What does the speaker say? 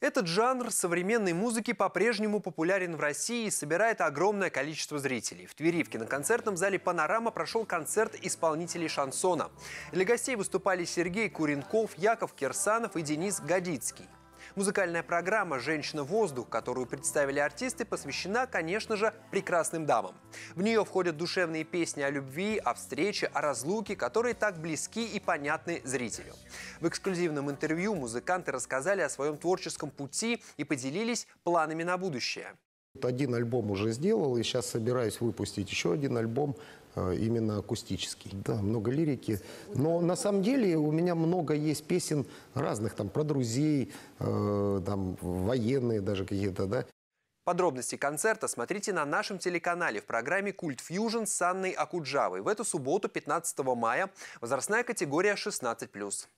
Этот жанр современной музыки по-прежнему популярен в России и собирает огромное количество зрителей. В Твери в киноконцертном зале «Панорама» прошел концерт исполнителей шансона. Для гостей выступали Сергей Куренков, Яков Кирсанов и Денис Годицкий. Музыкальная программа «Женщина-воздух», которую представили артисты, посвящена, конечно же, прекрасным дамам. В нее входят душевные песни о любви, о встрече, о разлуке, которые так близки и понятны зрителю. В эксклюзивном интервью музыканты рассказали о своем творческом пути и поделились планами на будущее. Один альбом уже сделал, и сейчас собираюсь выпустить еще один альбом, э, именно акустический. Да, много лирики. Но на самом деле у меня много есть песен разных, там, про друзей, э, там, военные даже какие-то, да. Подробности концерта смотрите на нашем телеканале в программе «Культ Фьюжн» с Анной Акуджавой. В эту субботу, 15 мая, возрастная категория 16+.